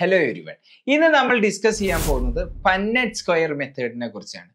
hello everyone ഇന്ന് നമ്മൾ discuss ചെയ്യാൻ പോകുന്നത് പന്നറ്റ് സ്ക്വയർ മെത്തേഡിനെ കുറിച്ചാണ്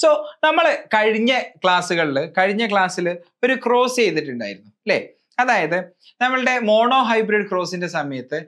സോ നമ്മൾ കഴിഞ്ഞ ക്ലാസ്സുകളിൽ കഴിഞ്ഞ ക്ലാസ്സിൽ ഒരു ക്രോസ് ചെയ്തിട്ടുണ്ടായിരുന്നു അല്ലേ അതായത് നമ്മളുടെ മോണോ ഹൈബ്രിഡ് ക്രോസിന്റെ സമയത്ത്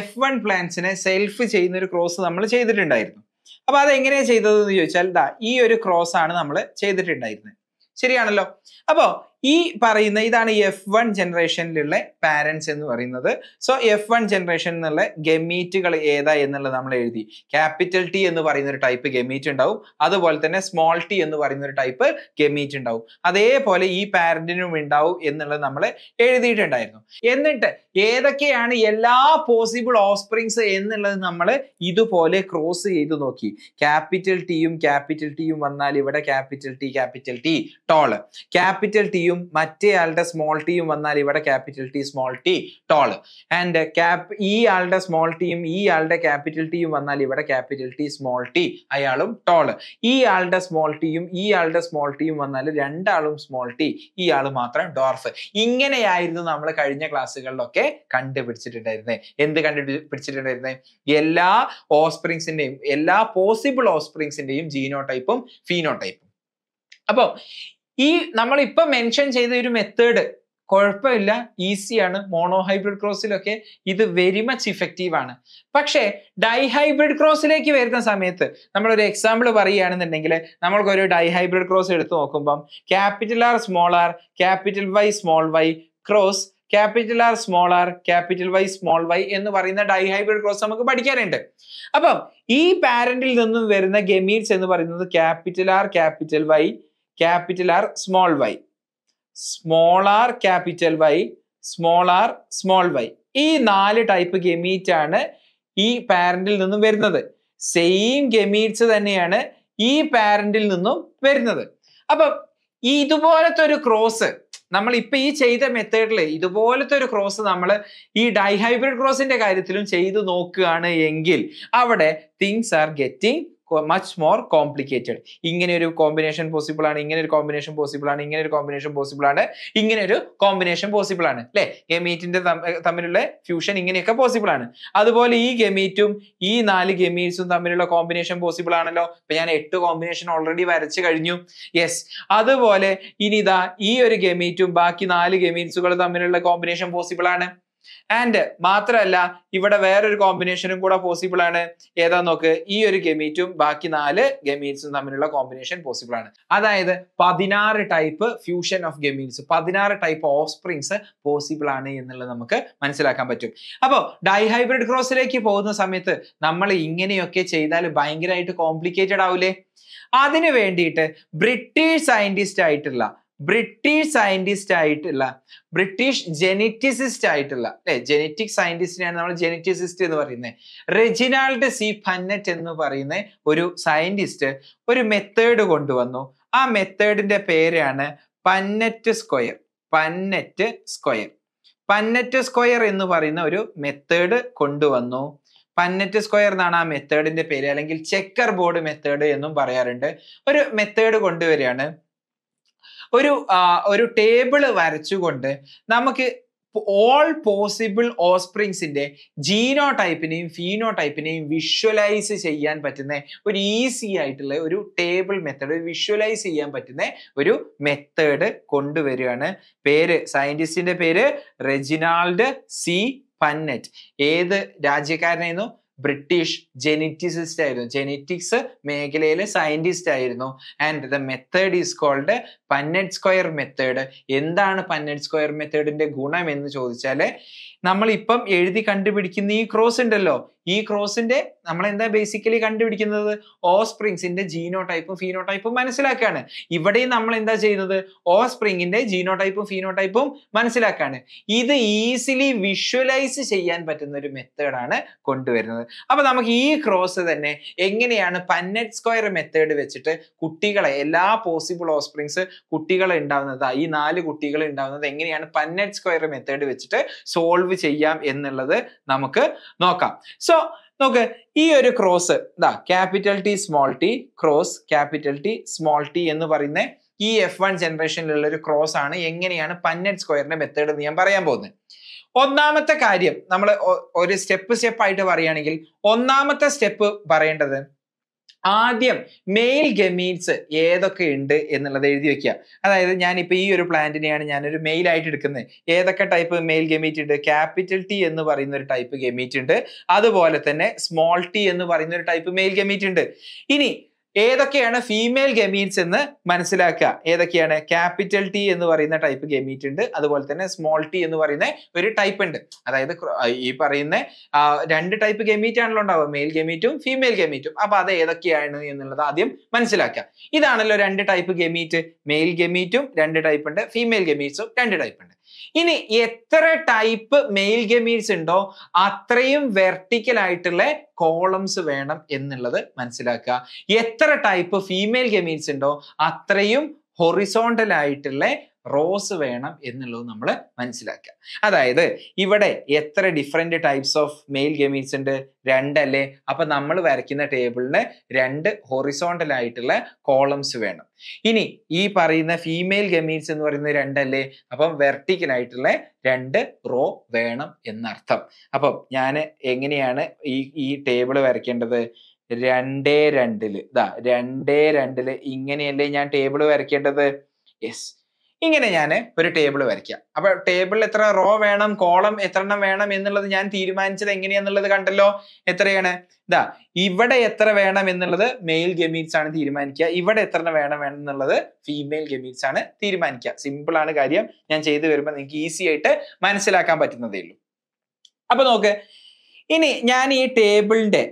എഫ് വൺ പ്ലാന്റ്സിനെ സെൽഫ് ചെയ്യുന്ന ഒരു ക്രോസ് നമ്മൾ ചെയ്തിട്ടുണ്ടായിരുന്നു അപ്പൊ അതെങ്ങനെയാണ് ചെയ്തതെന്ന് ചോദിച്ചാൽ ദാ ഈ ഒരു ക്രോസ് ആണ് നമ്മൾ ചെയ്തിട്ടുണ്ടായിരുന്നത് ശരിയാണല്ലോ അപ്പോൾ ഈ പറയുന്ന ഇതാണ് എഫ് വൺ ജനറേഷനിലുള്ള പാരൻസ് എന്ന് പറയുന്നത് സോ എഫ് വൺ ജനറേഷൻ എന്നുള്ള ഗമീറ്റുകൾ ഏതാ എന്നുള്ളത് നമ്മൾ എഴുതി ക്യാപിറ്റൽ ടി എന്ന് പറയുന്ന ഒരു ടൈപ്പ് ഗമീറ്റ് ഉണ്ടാവും അതുപോലെ തന്നെ സ്മോൾ ടി എന്ന് പറയുന്ന ഒരു ടൈപ്പ് ഗമീറ്റ് ഉണ്ടാവും അതേപോലെ ഈ പാരന്റിനും ഉണ്ടാവും എന്നുള്ളത് നമ്മൾ എഴുതിയിട്ടുണ്ടായിരുന്നു എന്നിട്ട് ഏതൊക്കെയാണ് എല്ലാ പോസിബിൾ ഓഫ്സ്പ്രിങ്സ് എന്നുള്ളത് നമ്മൾ ഇതുപോലെ ക്രോസ് ചെയ്ത് നോക്കി ക്യാപിറ്റൽ ടിയും ക്യാപിറ്റൽ ടിയും വന്നാൽ ഇവിടെ capital T capital T tall capital T ടിയും ആളുടെ സ്മോൾ ടിയും വന്നാൽ ഇവിടെ capital T small T tall and cap ഈ ആളുടെ സ്മോൾ ടിയും ഈ ആളുടെ ക്യാപിറ്റൽ ടിയും വന്നാൽ ഇവിടെ ക്യാപിറ്റൽ ടി സ്മോൾ ടി അയാളും ടോൾ ഈ ആളുടെ സ്മോൾ ടിയും ഈ ആളുടെ സ്മോൾ ടിയും വന്നാൽ രണ്ടാളും സ്മോൾ ടി ഈ ആൾ മാത്രം ഡോർഫ് ഇങ്ങനെയായിരുന്നു നമ്മൾ കഴിഞ്ഞ ക്ലാസ്സുകളിലൊക്കെ കണ്ടുപിടിച്ചിട്ടുണ്ടായിരുന്നത് എന്ത് കണ്ടുപിടിച്ചിട്ടുണ്ടായിരുന്നത് എല്ലാ ഓസ്പ്രിങ്സിന്റെയും എല്ലാ പോസിബിൾ ഓസ്പ്രിങ്സിന്റെയും ജീനോ ടൈപ്പും ഫീനോ ടൈപ്പും അപ്പോൾ ഈ നമ്മൾ ഇപ്പൊ മെൻഷൻ ചെയ്ത ഒരു മെത്തേഡ് കുഴപ്പമില്ല ഈസിയാണ് മോണോ ഹൈബ്രിഡ് ക്രോസിലൊക്കെ ഇത് വെരി മച്ച് ഇഫക്റ്റീവ് ആണ് പക്ഷേ ഡൈ ഹൈബ്രിഡ് ക്രോസിലേക്ക് വരുന്ന സമയത്ത് നമ്മളൊരു എക്സാമ്പിൾ പറയുകയാണെന്നുണ്ടെങ്കിൽ നമ്മൾക്കൊരു ഡൈ ഹൈബ്രിഡ് ക്രോസ് എടുത്തു നോക്കുമ്പം capital R small R capital Y small Y cross capital R small R capital Y small Y എന്ന് പറയുന്ന ഡൈഹൈബ്രിഡ് ക്രോസ് നമുക്ക് പഠിക്കാനുണ്ട് അപ്പം ഈ പാരന്റിൽ നിന്നും വരുന്ന ഗെമീറ്റ്സ് എന്ന് പറയുന്നത് capital R capital Y capital R small Y small R capital Y small R small Y ഈ നാല് ടൈപ്പ് ഗെമീറ്റ് ആണ് ഈ പാരന്റിൽ നിന്നും വരുന്നത് സെയിം ഗെമീറ്റ്സ് തന്നെയാണ് ഈ പാരന്റിൽ നിന്നും വരുന്നത് അപ്പം ഇതുപോലത്തെ ഒരു ക്രോസ് നമ്മൾ ഇപ്പൊ ഈ ചെയ്ത മെത്തേഡിൽ ഇതുപോലത്തെ ഒരു ക്രോസ് നമ്മൾ ഈ ഡൈഹൈബ്രിഡ് ക്രോസിന്റെ കാര്യത്തിലും ചെയ്തു നോക്കുകയാണ് എങ്കിൽ അവിടെ things are getting much more complicated ഇങ്ങനെ ഒരു കോമ്പിനേഷൻ പോസിബിൾ ആണ് ഇങ്ങനെ ഒരു കോമ്പിനേഷൻ പോസിബിൾ ആണ് ഇങ്ങനെ ഒരു കോമ്പിനേഷൻ പോസിബിൾ ആണ് ഇങ്ങനെ ഒരു കോമ്പിനേഷൻ പോസിബിൾ ആണ് അല്ലെ ഗമീറ്റിന്റെ തമ്മിലുള്ള ഫ്യൂഷൻ ഇങ്ങനെയൊക്കെ പോസിബിൾ ആണ് അതുപോലെ ഈ ഗമീറ്റും ഈ നാല് ഗമീറ്റ്സും തമ്മിലുള്ള കോമ്പിനേഷൻ പോസിബിൾ ആണല്ലോ ഇപ്പൊ ഞാൻ എട്ട് കോമ്പിനേഷൻ ഓൾറെഡി വരച്ചു കഴിഞ്ഞു യെസ് അതുപോലെ ഇനി ഇതാ ഈ ഒരു ഗമീറ്റും ബാക്കി നാല് ഗമീറ്റ്സുകൾ തമ്മിലുള്ള കോമ്പിനേഷൻ പോസിബിൾ ആണ് ആൻഡ് മാത്രമല്ല ഇവിടെ വേറൊരു കോമ്പിനേഷനും കൂടെ പോസിബിൾ ആണ് ഏതാ നോക്ക് ഈ ഒരു ഗമീറ്റും ബാക്കി നാല് ഗമീറ്റ്സും തമ്മിലുള്ള കോമ്പിനേഷൻ പോസിബിൾ ആണ് അതായത് പതിനാറ് ടൈപ്പ് ഫ്യൂഷൻ ഓഫ് ഗമീറ്റ്സ് പതിനാറ് ടൈപ്പ് ഓഫ് സ്പ്രിങ്സ് പോസിബിൾ ആണ് എന്നുള്ളത് നമുക്ക് മനസ്സിലാക്കാൻ പറ്റും അപ്പോൾ ഡൈഹൈബ്രിഡ് ക്രോസിലേക്ക് പോകുന്ന സമയത്ത് നമ്മൾ ഇങ്ങനെയൊക്കെ ചെയ്താൽ ഭയങ്കരമായിട്ട് കോംപ്ലിക്കേറ്റഡ് ആവില്ലേ അതിനു വേണ്ടിയിട്ട് ബ്രിട്ടീഷ് സയന്റിസ്റ്റ് ആയിട്ടുള്ള ബ്രിട്ടീഷ് സയന്റിസ്റ്റ് ആയിട്ടുള്ള ബ്രിട്ടീഷ് ജെനറ്റിസിസ്റ്റ് ആയിട്ടുള്ള അല്ലെ ജെനറ്റിക് സയന്റിസ്റ്റിനെയാണ് നമ്മൾ ജെനറ്റിസിസ്റ്റ് എന്ന് പറയുന്നത് റെജിനാൾഡ് സി ഫന്നറ്റ് എന്ന് പറയുന്ന ഒരു സയന്റിസ്റ്റ് ഒരു മെത്തേഡ് കൊണ്ടുവന്നു ആ മെത്തേഡിന്റെ പേരാണ് Punnett square Punnett square Punnett square എന്ന് പറയുന്ന ഒരു മെത്തേഡ് കൊണ്ടുവന്നു പന്നറ്റ് സ്ക്വയർ എന്നാണ് ആ മെത്തേഡിന്റെ പേര് അല്ലെങ്കിൽ ചെക്കർ ബോർഡ് മെത്തേഡ് എന്നും പറയാറുണ്ട് ഒരു മെത്തേഡ് കൊണ്ടുവരികയാണ് ഒരു ഒരു ടേബിള് വരച്ചുകൊണ്ട് നമുക്ക് ഓൾ പോസിബിൾ ഓസ്പ്രിങ്സിന്റെ ജീനോ ടൈപ്പിനെയും ഫീനോ ടൈപ്പിനെയും വിഷ്വലൈസ് ചെയ്യാൻ പറ്റുന്ന ഒരു ഈസി ആയിട്ടുള്ള ഒരു ടേബിൾ മെത്തേഡ് വിഷ്വലൈസ് ചെയ്യാൻ പറ്റുന്ന ഒരു മെത്തേഡ് കൊണ്ടുവരികയാണ് പേര് സയന്റിസ്റ്റിന്റെ പേര് റെജിനാൾഡ് സി പന്നറ്റ് ഏത് രാജ്യക്കാരനായിരുന്നു ബ്രിട്ടീഷ് ജെനറ്റിസിസ്റ്റ് ആയിരുന്നു ജെനറ്റിക്സ് മേഖലയിലെ സയന്റിസ്റ്റ് ആയിരുന്നു and the method is called Punnett square method എന്താണ് പന്നഡ് സ്ക്വയർ മെത്തേഡിന്റെ ഗുണം എന്ന് ചോദിച്ചാൽ ഇപ്പം എഴുതി കണ്ടുപിടിക്കുന്ന ഈ ക്രോസ് ഉണ്ടല്ലോ ഈ ക്രോസിന്റെ നമ്മൾ എന്താ ബേസിക്കലി കണ്ടുപിടിക്കുന്നത് സ്പ്രിങ്സിന്റെ ജീനോ ടൈപ്പും ഫീനോ ടൈപ്പും മനസ്സിലാക്കുകയാണ് ഇവിടെയും നമ്മൾ എന്താ ചെയ്യുന്നത് സ്പ്രിങ്ങിന്റെ ജീനോ ടൈപ്പും ഫീനോ ടൈപ്പും മനസ്സിലാക്കുകയാണ് ഇത് ഈസിലി വിഷ്വലൈസ് ചെയ്യാൻ പറ്റുന്ന ഒരു മെത്തേഡാണ് കൊണ്ടുവരുന്നത് അപ്പൊ നമുക്ക് ഈ ക്രോസ് തന്നെ എങ്ങനെയാണ് പന്നറ്റ് സ്ക്വയർ മെത്തേഡ് വെച്ചിട്ട് കുട്ടികളെ എല്ലാ പോസിബിൾ സ്പ്രിങ്സ് കുട്ടികളെ ഉണ്ടാവുന്നത് ഈ നാല് കുട്ടികൾ ഉണ്ടാവുന്നത് എങ്ങനെയാണ് പന്നറ്റ് സ്ക്വയർ മെത്തേഡ് വെച്ചിട്ട് സോൾവ് ചെയ്യാം എന്നുള്ളത് നമുക്ക് നോക്കാം സോ സോ നോക്ക് ഈ ഒരു ക്രോസ് ഇതാ capital T small T cross capital T small T എന്ന് പറയുന്ന ഈ എഫ് വൺ ജനറേഷനിലുള്ള ഒരു ക്രോസ് ആണ് എങ്ങനെയാണ് പന്നറ്റ് സ്ക്വയറിന്റെ മെത്തേഡ് എന്ന് ഞാൻ പറയാൻ പോകുന്നത് ഒന്നാമത്തെ കാര്യം നമ്മൾ ഒരു സ്റ്റെപ്പ് സ്റ്റെപ്പ് ആയിട്ട് പറയുകയാണെങ്കിൽ ഒന്നാമത്തെ സ്റ്റെപ്പ് പറയേണ്ടത് ആദ്യം മെയിൽ ഗമീൻസ് ഏതൊക്കെ ഉണ്ട് എന്നുള്ളത് എഴുതി വെക്കുക അതായത് ഞാനിപ്പോൾ ഈ ഒരു പ്ലാന്റിനെയാണ് ഞാനൊരു ആയിട്ട് എടുക്കുന്നത് ഏതൊക്കെ ടൈപ്പ് മെയിൽ ഗമീറ്റ് ഉണ്ട് ക്യാപിറ്റൽ ടി എന്ന് പറയുന്ന ഒരു ടൈപ്പ് ഗമീറ്റ് ഉണ്ട് അതുപോലെ തന്നെ സ്മോൾ ടി എന്ന് പറയുന്ന ഒരു ടൈപ്പ് മെയിൽ ഗമീറ്റ് ഉണ്ട് ഇനി ഏതൊക്കെയാണ് ഫീമെയിൽ ഗമീൻസ് എന്ന് മനസ്സിലാക്കുക ഏതൊക്കെയാണ് ക്യാപിറ്റൽ ടി എന്ന് പറയുന്ന ടൈപ്പ് ഗമീറ്റ് ഉണ്ട് അതുപോലെ തന്നെ സ്മോൾ ടി എന്ന് പറയുന്ന ഒരു ടൈപ്പ് ഉണ്ട് അതായത് ഈ പറയുന്ന രണ്ട് ടൈപ്പ് ഗമീറ്റ് ആണല്ലോ ഉണ്ടാവുക മെയിൽ ഗമീറ്റും ഫീമെയിൽ ഗമീറ്റും അപ്പൊ അത് ഏതൊക്കെയാണ് എന്നുള്ളത് ആദ്യം മനസ്സിലാക്കുക ഇതാണല്ലോ രണ്ട് ടൈപ്പ് ഗമീറ്റ് മെയിൽ ഗമീറ്റും രണ്ട് ടൈപ്പ് ഉണ്ട് ഫീമെയിൽ ഗമീറ്റ്സും രണ്ട് ടൈപ്പ് ഉണ്ട് ഇനി എത്ര ടൈപ്പ് മെയിൽ ഗമീൻസ് ഉണ്ടോ അത്രയും വെർട്ടിക്കൽ ആയിട്ടുള്ള കോളംസ് വേണം എന്നുള്ളത് മനസ്സിലാക്കുക എത്ര ടൈപ്പ് ഫീമെയിൽ ഗമീൻസ് ഉണ്ടോ അത്രയും ഹൊറിസോണ്ടൽ ആയിട്ടുള്ള റോസ് വേണം എന്നുള്ളത് നമ്മൾ മനസ്സിലാക്കുക അതായത് ഇവിടെ എത്ര different types of male gametes ഉണ്ട് രണ്ടല്ലേ അപ്പൊ നമ്മൾ വരയ്ക്കുന്ന ടേബിളിന് രണ്ട് ഹൊറിസോണ്ടൽ ആയിട്ടുള്ള കോളംസ് വേണം ഇനി ഈ പറയുന്ന ഫീമെയിൽ ഗമീറ്റ്സ് എന്ന് പറയുന്നത് രണ്ടല്ലേ അപ്പം വെർട്ടിക്കൽ ആയിട്ടുള്ള രണ്ട് റോ വേണം എന്നർത്ഥം അപ്പം ഞാൻ എങ്ങനെയാണ് ഈ ഈ ടേബിൾ വരയ്ക്കേണ്ടത് രണ്ടേ രണ്ടില് ഇതാ രണ്ടേ രണ്ടില് ഇങ്ങനെയല്ലേ ഞാൻ ടേബിൾ വരയ്ക്കേണ്ടത് യെസ് ഇങ്ങനെ ഞാൻ ഒരു ടേബിൾ വരയ്ക്കാം അപ്പോൾ ടേബിളിൽ എത്ര റോ വേണം കോളം എത്ര എണ്ണം വേണം എന്നുള്ളത് ഞാൻ തീരുമാനിച്ചത് എങ്ങനെയാന്നുള്ളത് കണ്ടല്ലോ എത്രയാണ് ഇതാ ഇവിടെ എത്ര വേണം എന്നുള്ളത് മെയിൽ ഗമീറ്റ്സ് ആണ് തീരുമാനിക്കുക ഇവിടെ എത്ര എണ്ണം വേണം എന്നുള്ളത് ഫീമെയിൽ ഗമീറ്റ്സ് ആണ് തീരുമാനിക്കുക സിമ്പിൾ ആണ് കാര്യം ഞാൻ ചെയ്തു വരുമ്പോൾ നിങ്ങൾക്ക് ഈസി ആയിട്ട് മനസ്സിലാക്കാൻ പറ്റുന്നതേ ഉള്ളൂ അപ്പൊ നോക്ക് ഇനി ഞാൻ ഈ ടേബിളിന്റെ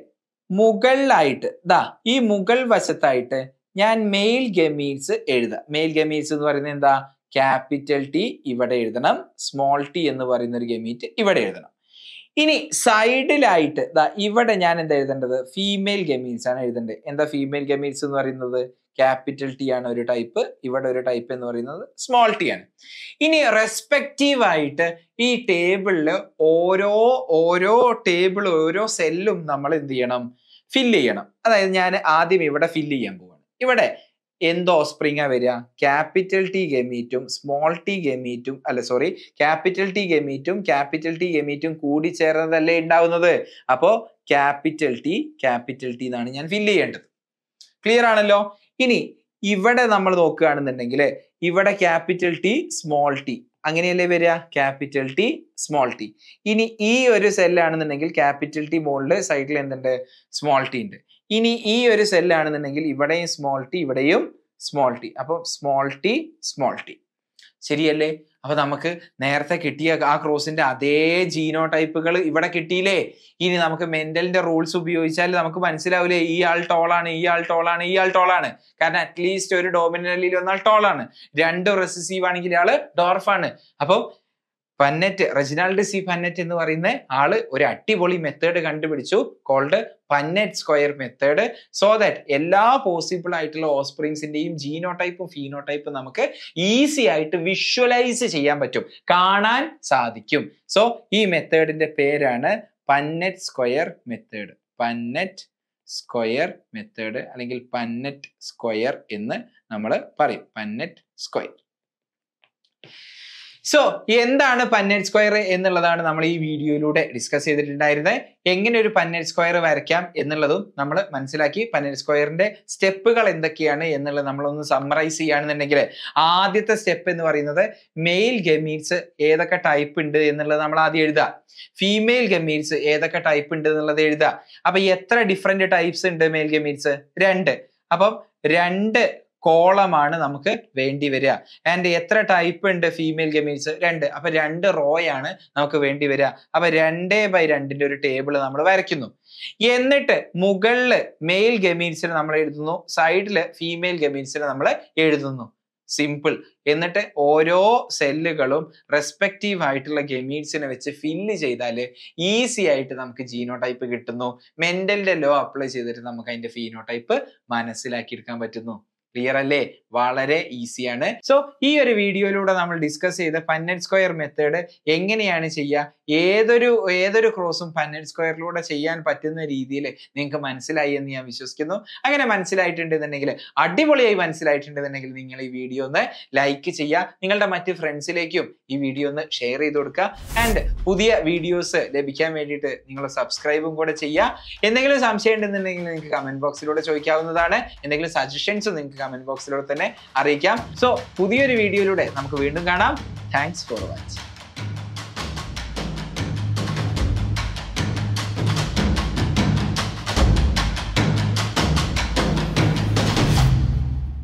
മുകളിലായിട്ട് ദാ ഈ മുകൾ വശത്തായിട്ട് ഞാൻ മെയിൽ ഗമീറ്റ്സ് എഴുതാം മെയിൽ ഗമീറ്റ്സ് എന്ന് പറയുന്നത് എന്താ ക്യാപിറ്റൽ ടി ഇവിടെ എഴുതണം സ്മോൾ ടി എന്ന് പറയുന്ന ഒരു ഗമീറ്റ് ഇവിടെ എഴുതണം ഇനി സൈഡിലായിട്ട് ഇവിടെ ഞാൻ എന്താ എഴുതേണ്ടത് ഫീമെയിൽ ഗമീൻസ് ആണ് എഴുതേണ്ടത് എന്താ ഫീമെയിൽ ഗമീൻസ് എന്ന് പറയുന്നത് ക്യാപിറ്റൽ ടി ആണ് ഒരു ടൈപ്പ് ഇവിടെ ഒരു ടൈപ്പ് എന്ന് പറയുന്നത് സ്മോൾ ടി ആണ് ഇനി റെസ്പെക്റ്റീവ് ആയിട്ട് ഈ ടേബിളിൽ ഓരോ ഓരോ ടേബിൾ ഓരോ സെല്ലും നമ്മൾ എന്ത് ചെയ്യണം ഫില്ല് ചെയ്യണം അതായത് ഞാൻ ആദ്യം ഇവിടെ ഫില്ല് ചെയ്യാൻ പോവാണ് ഇവിടെ എന്ത് ഓസ്പ്രിങ്ങാ വരിക ക്യാപിറ്റൽ ടി ഗമീറ്റും സ്മോൾ ടി ഗമീറ്റും അല്ല സോറി ക്യാപിറ്റൽ ടി ഗമീറ്റും ക്യാപിറ്റൽ ടി ഗമീറ്റും കൂടി ചേർന്നതല്ലേ ഉണ്ടാവുന്നത് അപ്പോ ക്യാപിറ്റൽ ടി ക്യാപിറ്റൽ ടി എന്നാണ് ഞാൻ ഫില്ല് ചെയ്യേണ്ടത് ക്ലിയർ ആണല്ലോ ഇനി ഇവിടെ നമ്മൾ നോക്കുകയാണെന്നുണ്ടെങ്കിൽ ഇവിടെ ക്യാപിറ്റൽ ടി സ്മോൾ ടി അങ്ങനെയല്ലേ വരിക ക്യാപിറ്റൽ ടി സ്മോൾ ടി ഇനി ഈ ഒരു സെല്ലാണെന്നുണ്ടെങ്കിൽ ക്യാപിറ്റൽ ടി മുകളിൽ സൈഡിൽ എന്തുണ്ട് സ്മോൾ ടി ഉണ്ട് ഇനി ഈ ഒരു സെല്ലാണെന്നുണ്ടെങ്കിൽ ഇവിടെയും സ്മോൾ ടി ഇവിടെയും സ്മോൾ ടി അപ്പോൾ സ്മോൾ ടി സ്മോൾ ടി ശരിയല്ലേ അപ്പോൾ നമുക്ക് നേരത്തെ കിട്ടിയ ആ ക്രോസിന്റെ അതേ ജീനോ ടൈപ്പുകൾ ഇവിടെ കിട്ടിയില്ലേ ഇനി നമുക്ക് മെന്റലിന്റെ റൂൾസ് ഉപയോഗിച്ചാൽ നമുക്ക് മനസ്സിലാവില്ലേ ഈ ആൾ ടോളാണ് ഈ ആൾ ടോളാണ് ഈ ആൾ ടോളാണ് കാരണം അറ്റ്ലീസ്റ്റ് ഒരു ഡോമിനലിൽ വന്നാൽ ടോളാണ് രണ്ടും റെസിസീവ് ആണെങ്കിൽ ഇയാൾ ഡോർഫാണ് അപ്പോൾ പന്നറ്റ് റെജിനാൾഡ് സി പന്നറ്റ് എന്ന് പറയുന്ന ആള് ഒരു അടിപൊളി മെത്തേഡ് കണ്ടുപിടിച്ചു called Punnett square method so that എല്ലാ പോസിബിൾ ആയിട്ടുള്ള ഓസ്പ്രിങ്സിന്റെയും ഫീനോ ടൈപ്പും നമുക്ക് ഈസി ആയിട്ട് വിഷ്വലൈസ് ചെയ്യാൻ പറ്റും കാണാൻ സാധിക്കും സോ ഈ മെത്തേഡിന്റെ പേരാണ് Punnett square method Punnett square method അല്ലെങ്കിൽ പന്നറ്റ് സ്ക്വയർ എന്ന് നമ്മൾ പറയും പന്നറ്റ് സ്ക്വയർ സോ എന്താണ് പന്നറ്റ് സ്ക്വയർ എന്നുള്ളതാണ് നമ്മൾ ഈ വീഡിയോയിലൂടെ ഡിസ്കസ് ചെയ്തിട്ടുണ്ടായിരുന്നത് എങ്ങനെ ഒരു പന്നറ്റ് സ്ക്വയർ വരയ്ക്കാം എന്നുള്ളതും നമ്മൾ മനസ്സിലാക്കി പന്നറ്റ് സ്ക്വയറിന്റെ സ്റ്റെപ്പുകൾ എന്തൊക്കെയാണ് എന്നുള്ളത് നമ്മളൊന്ന് സമ്മറൈസ് ചെയ്യുകയാണെന്നുണ്ടെങ്കിൽ ആദ്യത്തെ സ്റ്റെപ്പ് എന്ന് പറയുന്നത് മെയിൽ ഗമീൻസ് ഏതൊക്കെ ടൈപ്പ് ഉണ്ട് എന്നുള്ളത് നമ്മൾ ആദ്യം എഴുതാം ഫീമെയിൽ ഗമീൻസ് ഏതൊക്കെ ടൈപ്പ് ഉണ്ട് എന്നുള്ളത് എഴുതാം അപ്പൊ എത്ര ഡിഫറെന്റ് ടൈപ്സ് ഉണ്ട് മെയിൽ ഗമീൻസ് രണ്ട് അപ്പം രണ്ട് കോളമാണ് നമുക്ക് വേണ്ടി വരിക ആൻഡ് എത്ര ടൈപ്പ് ഉണ്ട് ഫീമെയിൽ ഗമീൽസ് രണ്ട് അപ്പൊ രണ്ട് റോയാണ് നമുക്ക് വേണ്ടി വരിക അപ്പൊ രണ്ടേ ബൈ രണ്ടിന്റെ ഒരു ടേബിൾ നമ്മൾ വരയ്ക്കുന്നു എന്നിട്ട് മുകളിൽ മെയിൽ ഗമീൽസിനെ നമ്മൾ എഴുതുന്നു സൈഡിൽ ഫീമെയിൽ ഗമീൽസിനെ നമ്മൾ എഴുതുന്നു സിമ്പിൾ എന്നിട്ട് ഓരോ സെല്ലുകളും റെസ്പെക്റ്റീവ് ആയിട്ടുള്ള ഗെമീഡ്സിനെ വെച്ച് ഫില്ല് ചെയ്താൽ ഈസി ആയിട്ട് നമുക്ക് ജീനോ ടൈപ്പ് കിട്ടുന്നു മെന്റലിന്റെ ലോ അപ്ലൈ ചെയ്തിട്ട് നമുക്ക് അതിന്റെ ഫീനോ ടൈപ്പ് മനസ്സിലാക്കിയെടുക്കാൻ പറ്റുന്നു ക്ലിയർ അല്ലേ വളരെ ഈസിയാണ് സോ ഈ ഒരു വീഡിയോയിലൂടെ നമ്മൾ ഡിസ്കസ് ചെയ്ത പന്നറ്റ് സ്ക്വയർ മെത്തേഡ് എങ്ങനെയാണ് ചെയ്യുക ഏതൊരു ഏതൊരു ക്രോസും പന്നറ്റ് സ്ക്വയറിലൂടെ ചെയ്യാൻ പറ്റുന്ന രീതിയിൽ നിങ്ങൾക്ക് മനസ്സിലായി എന്ന് ഞാൻ വിശ്വസിക്കുന്നു അങ്ങനെ മനസ്സിലായിട്ടുണ്ടെന്നുണ്ടെങ്കിൽ അടിപൊളിയായി മനസ്സിലായിട്ടുണ്ടെന്നുണ്ടെങ്കിൽ നിങ്ങൾ ഈ വീഡിയോ ഒന്ന് ലൈക്ക് ചെയ്യുക നിങ്ങളുടെ മറ്റ് ഫ്രണ്ട്സിലേക്കും ഈ വീഡിയോ ഒന്ന് ഷെയർ ചെയ്ത് കൊടുക്കുക ആൻഡ് പുതിയ വീഡിയോസ് ലഭിക്കാൻ വേണ്ടിയിട്ട് നിങ്ങൾ സബ്സ്ക്രൈബും കൂടെ ചെയ്യുക എന്തെങ്കിലും സംശയം ഉണ്ടെന്നുണ്ടെങ്കിൽ നിങ്ങൾക്ക് കമന്റ് ബോക്സിലൂടെ ചോദിക്കാവുന്നതാണ് എന്തെങ്കിലും സജഷൻസ് നിങ്ങൾക്ക് കമന്റ് ബോക്സിലൂടെ തന്നെ അറിയിക്കാം സോ പുതിയൊരു വീഡിയോയിലൂടെ നമുക്ക് വീണ്ടും കാണാം താങ്ക്സ് ഫോർ വാച്ചിങ്